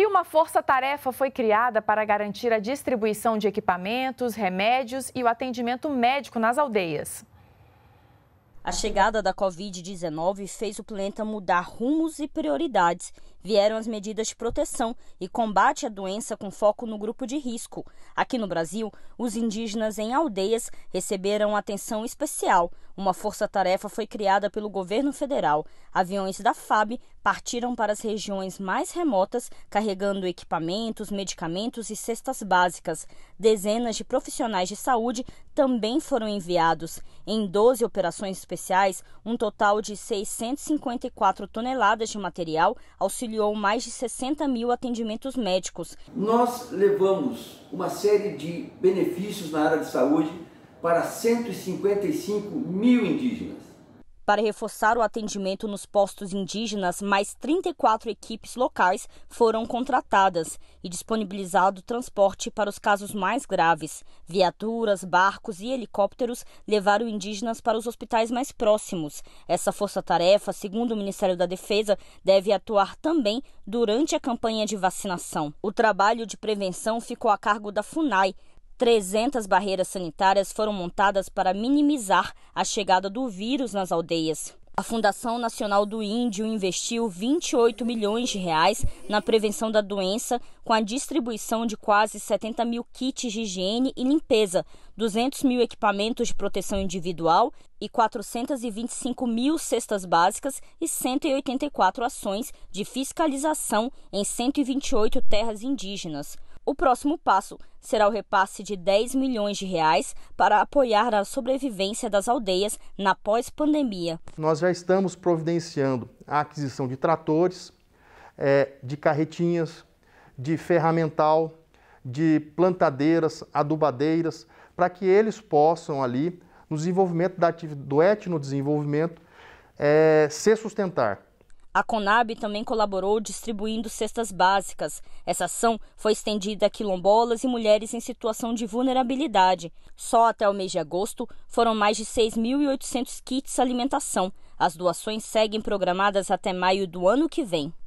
E uma força-tarefa foi criada para garantir a distribuição de equipamentos, remédios e o atendimento médico nas aldeias. A chegada da Covid-19 fez o planeta mudar rumos e prioridades vieram as medidas de proteção e combate à doença com foco no grupo de risco. Aqui no Brasil, os indígenas em aldeias receberam atenção especial. Uma força-tarefa foi criada pelo governo federal. Aviões da FAB partiram para as regiões mais remotas, carregando equipamentos, medicamentos e cestas básicas. Dezenas de profissionais de saúde também foram enviados. Em 12 operações especiais, um total de 654 toneladas de material auxiliou auxiliou mais de 60 mil atendimentos médicos. Nós levamos uma série de benefícios na área de saúde para 155 mil indígenas. Para reforçar o atendimento nos postos indígenas, mais 34 equipes locais foram contratadas e disponibilizado transporte para os casos mais graves. Viaturas, barcos e helicópteros levaram indígenas para os hospitais mais próximos. Essa força-tarefa, segundo o Ministério da Defesa, deve atuar também durante a campanha de vacinação. O trabalho de prevenção ficou a cargo da FUNAI, 300 barreiras sanitárias foram montadas para minimizar a chegada do vírus nas aldeias. A Fundação Nacional do Índio investiu 28 milhões de reais na prevenção da doença com a distribuição de quase 70 mil kits de higiene e limpeza 200 mil equipamentos de proteção individual e 425 mil cestas básicas e 184 ações de fiscalização em 128 terras indígenas. O próximo passo será o repasse de 10 milhões de reais para apoiar a sobrevivência das aldeias na pós-pandemia. Nós já estamos providenciando a aquisição de tratores, é, de carretinhas, de ferramental, de plantadeiras, adubadeiras, para que eles possam ali, no desenvolvimento da do etnodesenvolvimento, é, se sustentar. A Conab também colaborou distribuindo cestas básicas. Essa ação foi estendida a quilombolas e mulheres em situação de vulnerabilidade. Só até o mês de agosto foram mais de 6.800 kits alimentação. As doações seguem programadas até maio do ano que vem.